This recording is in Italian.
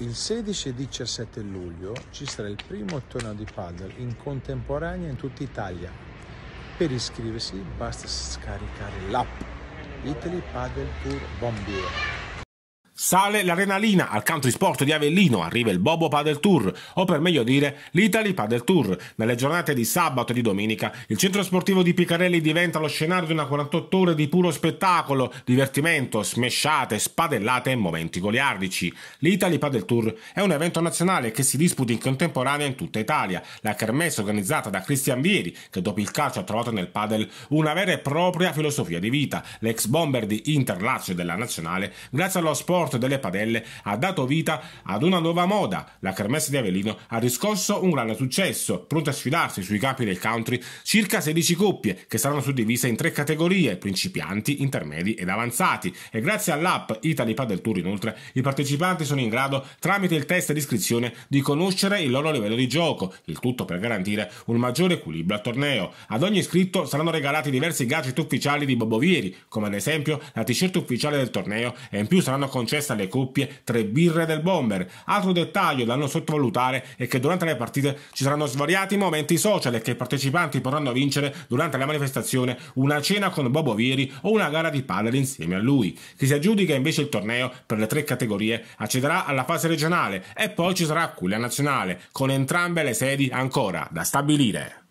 Il 16 e 17 luglio ci sarà il primo torneo di paddle in contemporanea in tutta Italia. Per iscriversi basta scaricare l'app Italy Paddle Tour Bombier Sale l'adrenalina al country sport di Avellino, arriva il Bobo Padel Tour, o per meglio dire l'Italy Padel Tour. Nelle giornate di sabato e di domenica il centro sportivo di Picarelli diventa lo scenario di una 48 ore di puro spettacolo, divertimento, smesciate, spadellate e momenti goliardici. L'Italy Padel Tour è un evento nazionale che si disputa in contemporanea in tutta Italia. La kermesse organizzata da Cristian Vieri, che dopo il calcio ha trovato nel padel una vera e propria filosofia di vita, l'ex bomber di Inter Lazio della nazionale, grazie allo sport delle padelle ha dato vita ad una nuova moda. La Kermesse di Avellino ha riscosso un grande successo, pronta a sfidarsi sui capi del country circa 16 coppie che saranno suddivise in tre categorie, principianti, intermedi ed avanzati. E grazie all'app Italy Padel Tour inoltre i partecipanti sono in grado tramite il test di iscrizione di conoscere il loro livello di gioco, il tutto per garantire un maggiore equilibrio al torneo. Ad ogni iscritto saranno regalati diversi gadget ufficiali di Bobovieri, come ad esempio la t-shirt ufficiale del torneo e in più saranno concesse festa alle coppie tre birre del bomber. Altro dettaglio da non sottovalutare è che durante le partite ci saranno svariati momenti social e che i partecipanti potranno vincere durante la manifestazione una cena con Bobo Vieri o una gara di padel insieme a lui. Chi si aggiudica invece il torneo per le tre categorie accederà alla fase regionale e poi ci sarà quella nazionale, con entrambe le sedi ancora da stabilire.